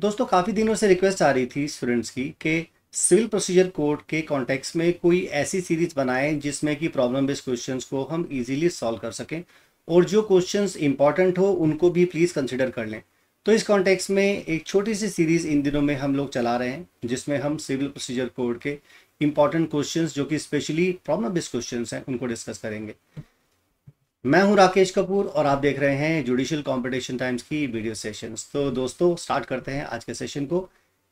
दोस्तों काफ़ी दिनों से रिक्वेस्ट आ रही थी स्टूडेंट्स की कि सिविल प्रोसीजर कोड के कॉन्टेक्स्ट में कोई ऐसी सीरीज बनाएं जिसमें कि प्रॉब्लम बेस्ड क्वेश्चंस को हम इजीली सॉल्व कर सकें और जो क्वेश्चंस इंपॉर्टेंट हो उनको भी प्लीज़ कंसिडर कर लें तो इस कॉन्टेक्स्ट में एक छोटी सी सीरीज़ इन दिनों में हम लोग चला रहे हैं जिसमें हम सिविल प्रोसीजर कोड के इंपॉर्टेंट क्वेश्चन जो कि स्पेशली प्रॉब्लम बेस्ड क्वेश्चन हैं उनको डिस्कस करेंगे मैं हूं राकेश कपूर और आप देख रहे हैं जुडिशियल कंपटीशन टाइम्स की वीडियो सेशंस तो दोस्तों स्टार्ट करते हैं आज के सेशन को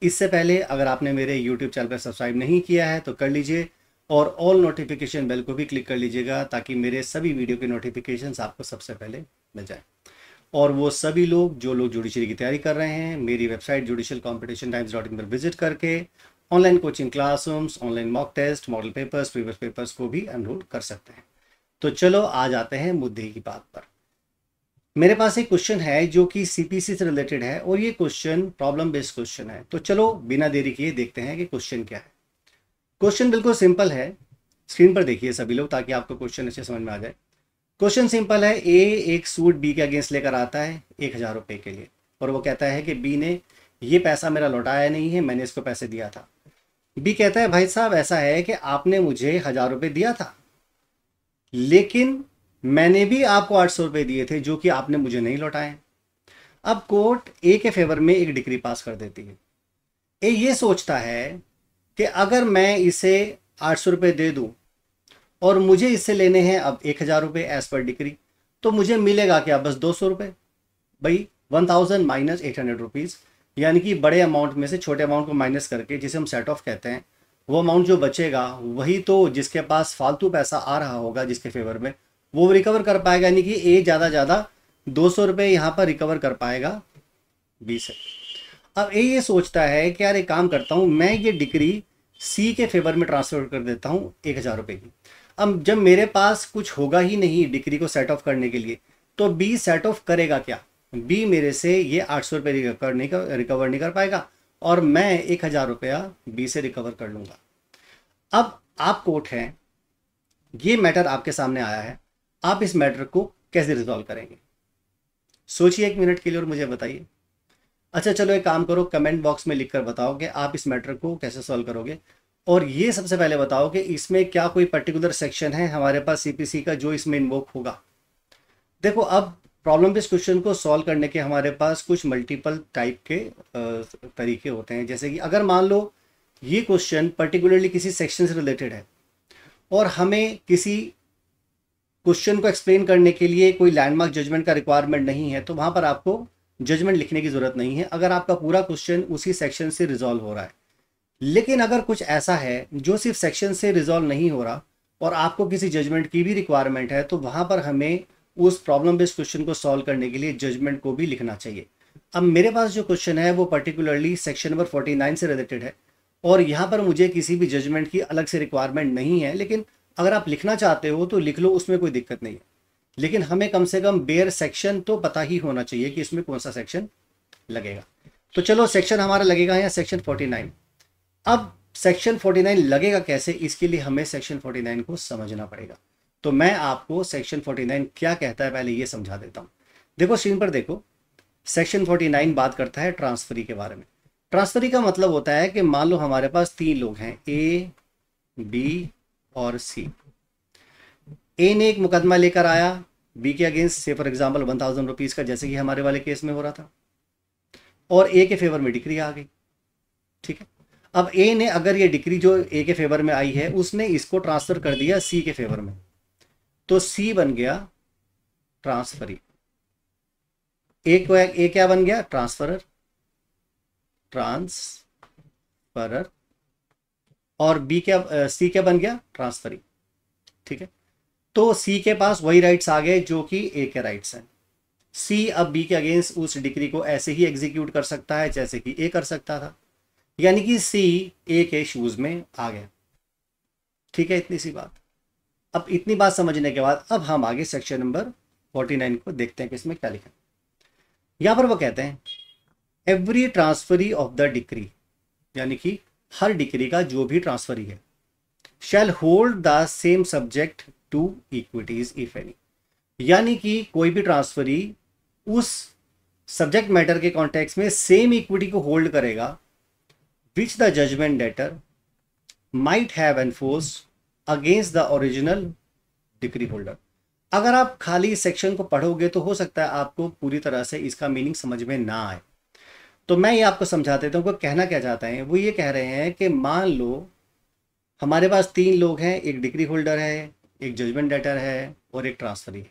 इससे पहले अगर आपने मेरे यूट्यूब चैनल पर सब्सक्राइब नहीं किया है तो कर लीजिए और ऑल नोटिफिकेशन बेल को भी क्लिक कर लीजिएगा ताकि मेरे सभी वीडियो के नोटिफिकेशन आपको सबसे पहले मिल जाए और वो सभी लोग जो लोग जुडिशरी की तैयारी कर रहे हैं मेरी website judicial competition times dot in पर विजिट करके online coaching classrooms online mock test model papers previous papers को भी एनरोल कर सकते हैं तो चलो आ जाते हैं मुद्दे की बात पर मेरे पास एक क्वेश्चन है जो कि सीपीसी से रिलेटेड है और ये क्वेश्चन प्रॉब्लम बेस्ड क्वेश्चन है तो चलो बिना देरी किए देखते हैं कि क्वेश्चन क्या है क्वेश्चन बिल्कुल सिंपल है स्क्रीन पर देखिए सभी लोग ताकि आपको क्वेश्चन अच्छे समझ में आ जाए क्वेश्चन सिंपल है ए एक सूट बी के अगेंस्ट लेकर आता है एक हज़ार रुपए के लिए और वो कहता है कि बी ने ये पैसा मेरा लौटाया नहीं है मैंने इसको पैसे दिया था बी कहता है भाई साहब ऐसा है कि आपने मुझे हज़ार रुपए दिया था लेकिन मैंने भी आपको आठ सौ रुपये दिए थे जो कि आपने मुझे नहीं लौटाए अब कोर्ट ए के फेवर में एक डिग्री पास कर देती है ए ये सोचता है कि अगर मैं इसे आठ सौ रुपये दे दूँ और मुझे इससे लेने हैं अब एक हज़ार रुपये एज पर डिग्री तो मुझे मिलेगा क्या बस दो सौ रुपये भाई one thousand minus eight hundred rupees यानी कि बड़े अमाउंट में से छोटे अमाउंट को माइनस करके जिसे हम सेट ऑफ कहते हैं वो अमाउंट जो बचेगा वही तो जिसके पास फालतू पैसा आ रहा होगा जिसके फेवर में वो रिकवर कर पाएगा यानी कि ए ज़्यादा ज़्यादा दो सौ रुपये यहाँ पर रिकवर कर पाएगा बीस अब ए ये सोचता है कि यार एक काम करता हूँ मैं ये डिग्री सी के फेवर में ट्रांसफर कर देता हूँ एक हज़ार रुपये की अब जब मेरे पास कुछ होगा ही नहीं डिग्री को सेट ऑफ करने के लिए तो बी सेट ऑफ करेगा क्या बी मेरे से ये आठ सौ रुपये रिकवर नहीं कर रिकवर नहीं कर पाएगा और मैं एक हज़ार रुपया बी से रिकवर कर लूँगा अब आप कोर्ट हैं ये मैटर आपके सामने आया है आप इस मैटर को कैसे रिजॉल्व करेंगे सोचिए एक मिनट के लिए और मुझे बताइए अच्छा चलो एक काम करो कमेंट बॉक्स में लिखकर बताओ कि आप इस मैटर को कैसे सॉल्व करोगे और ये सबसे पहले बताओ कि इसमें क्या कोई पर्टिकुलर सेक्शन है हमारे पास सीपीसी का जो इसमें इन्वोक होगा देखो अब प्रॉब्लम बेस्ड क्वेश्चन को सॉल्व करने के हमारे पास कुछ मल्टीपल टाइप के तरीके होते हैं जैसे कि अगर मान लो ये क्वेश्चन पर्टिकुलरली किसी सेक्शन से रिलेटेड है और हमें किसी क्वेश्चन को एक्सप्लेन करने के लिए कोई लैंडमार्क जजमेंट का रिक्वायरमेंट नहीं है तो वहां पर आपको जजमेंट लिखने की ज़रूरत नहीं है अगर आपका पूरा क्वेश्चन उसी सेक्शन से रिजॉल्व हो रहा है लेकिन अगर कुछ ऐसा है जो सिर्फ सेक्शन से रिजॉल्व नहीं हो रहा और आपको किसी जजमेंट की भी रिक्वायरमेंट है तो वहां पर हमें उस प्रॉब्लम बेस्ड क्वेश्चन को सॉल्व करने के लिए जजमेंट को भी लिखना चाहिए अब मेरे पास जो क्वेश्चन है वो पर्टिकुलरली सेक्शन नंबर 49 से रिलेटेड है और यहाँ पर मुझे किसी भी जजमेंट की अलग से रिक्वायरमेंट नहीं है लेकिन अगर आप लिखना चाहते हो तो लिख लो उसमें कोई दिक्कत नहीं है लेकिन हमें कम से कम बेयर सेक्शन तो पता ही होना चाहिए कि इसमें कौन सा सेक्शन लगेगा तो चलो सेक्शन हमारा लगेगा यहाँ सेक्शन 49 अब सेक्शन 49 लगेगा कैसे इसके लिए हमें सेक्शन 49 को समझना पड़ेगा तो मैं आपको सेक्शन 49 क्या कहता है पहले ये समझा देता हूँ देखो स्क्रीन पर देखो सेक्शन 49 बात करता है ट्रांसफरी के बारे में ट्रांसफरी का मतलब होता है कि मान लो हमारे पास तीन लोग हैं ए बी और सी ए ने एक मुकदमा लेकर आया बी के अगेंस्ट से for example one thousand rupees का जैसे कि हमारे वाले केस में हो रहा था और ए के फेवर में डिक्री आ गई ठीक है अब ए ने अगर ये डिक्री जो ए के फेवर में आई है उसने इसको ट्रांसफ़र कर दिया सी के फेवर में तो सी बन गया ट्रांसफरी ए को ए क्या बन गया ट्रांसफरर ट्रांसफरर और बी क्या सी क्या बन गया ट्रांसफरी ठीक है तो सी के पास वही राइट्स आ गए जो कि ए के राइट्स हैं सी अब बी के अगेंस्ट उस डिग्री को ऐसे ही एग्जीक्यूट कर सकता है जैसे कि ए कर सकता था यानी कि सी ए के शूज में आ गया ठीक है इतनी सी बात अब इतनी बात समझने के बाद अब हम आगे सेक्शन नंबर फोर्टी नाइन को देखते हैं कि इसमें क्या लिखा यहां पर वो कहते हैं every transferee of the decree यानी कि हर डिक्री का जो भी ट्रांसफरी है shall hold the same subject to equities if any यानी कि कोई भी ट्रांसफरी उस सब्जेक्ट मैटर के कॉन्टेक्स में सेम इक्विटी को होल्ड करेगा which the judgment debtor might have enforce against the original decree holder अगर आप खाली सेक्शन को पढ़ोगे तो हो सकता है आपको पूरी तरह से इसका मीनिंग समझ में ना आए तो मैं ये आपको समझा देता हूँ कि कहना क्या चाहता है वो ये कह रहे हैं कि मान लो हमारे पास तीन लोग हैं एक डिग्री होल्डर है एक जजमेंट डेटर है और एक ट्रांसफरी है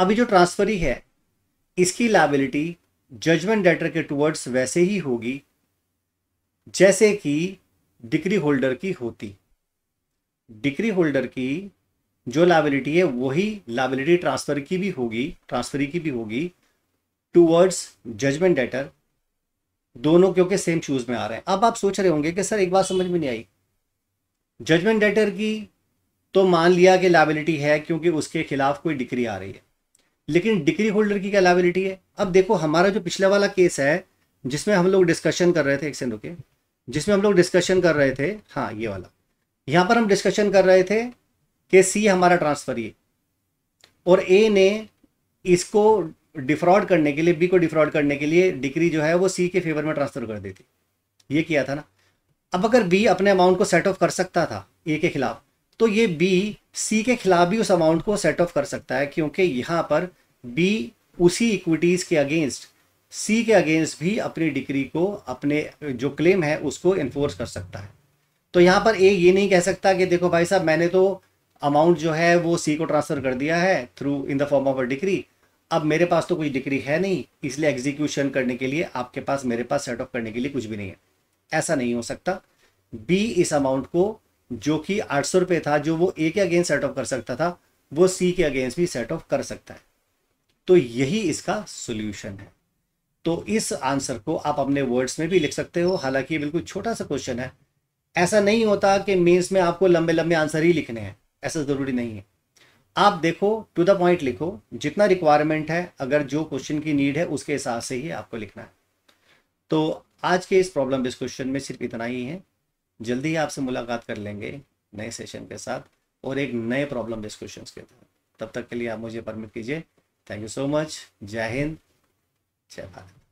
अभी जो ट्रांसफरी है इसकी लाइबिलिटी जजमेंट डेटर के टूवर्ड्स वैसे ही होगी जैसे कि डिग्री होल्डर की होती डिग्री होल्डर की जो लाइबिलिटी है वही लाइबिलिटी ट्रांसफर की भी होगी ट्रांसफरी की भी होगी टूवर्ड्स जजमेंट डेटर दोनों क्योंकि सेम शूज में आ रहे हैं अब आप सोच रहे होंगे कि सर एक बात समझ में नहीं आई जजमेंट डेटर की तो मान लिया कि लाइबिलिटी है क्योंकि उसके खिलाफ कोई डिक्री आ रही है लेकिन डिग्री होल्डर की क्या लाइबिलिटी है अब देखो हमारा जो पिछला वाला केस है जिसमें हम लोग डिस्कशन कर रहे थे एक सेकेंड रुके जिसमें हम लोग डिस्कशन कर रहे थे हाँ ये वाला यहाँ पर हम डिस्कशन कर रहे थे कि सी हमारा ट्रांसफर ये और ए ने इसको डिफ्रॉड करने के लिए बी को डिफ्रॉड करने के लिए डिग्री जो है वो सी के फेवर में ट्रांसफर कर देती ये किया था ना अब अगर बी अपने अमाउंट को सेट ऑफ कर सकता था ए के खिलाफ तो ये बी सी के खिलाफ भी उस अमाउंट को सेट ऑफ कर सकता है क्योंकि यहाँ पर बी उसी इक्विटीज के अगेंस्ट सी के अगेंस्ट भी अपनी डिग्री को अपने जो क्लेम है उसको इन्फोर्स कर सकता है तो यहाँ पर ए ये नहीं कह सकता कि देखो भाई साहब मैंने तो अमाउंट जो है वो सी को ट्रांसफ़र कर दिया है through in the form of a decree अब मेरे पास तो कोई डिग्री है नहीं इसलिए एग्जीक्यूशन करने के लिए आपके पास मेरे पास सेट ऑफ करने के लिए कुछ भी नहीं है ऐसा नहीं हो सकता बी इस अमाउंट को जो कि आठ सौ रुपये था जो वो ए के अगेंस्ट सेट ऑफ कर सकता था वो सी के अगेंस्ट भी सेट ऑफ कर सकता है तो यही इसका सोल्यूशन है तो इस आंसर को आप अपने वर्ड्स में भी लिख सकते हो हालांकि बिल्कुल छोटा सा क्वेश्चन है ऐसा नहीं होता कि मेंस में आपको लंबे लंबे आंसर ही लिखने हैं ऐसा ज़रूरी नहीं है आप देखो टू द पॉइंट लिखो जितना रिक्वायरमेंट है अगर जो क्वेश्चन की नीड है उसके हिसाब से ही आपको लिखना है तो आज के इस प्रॉब्लम बेस्ड क्वेश्चन में सिर्फ इतना ही है जल्दी ही आपसे मुलाकात कर लेंगे नए सेशन के साथ और एक नए प्रॉब्लम बेस्ड क्वेश्चन के तहत तब तक के लिए आप मुझे परमिट कीजिए थैंक यू सो मच जय हिंद जय भारत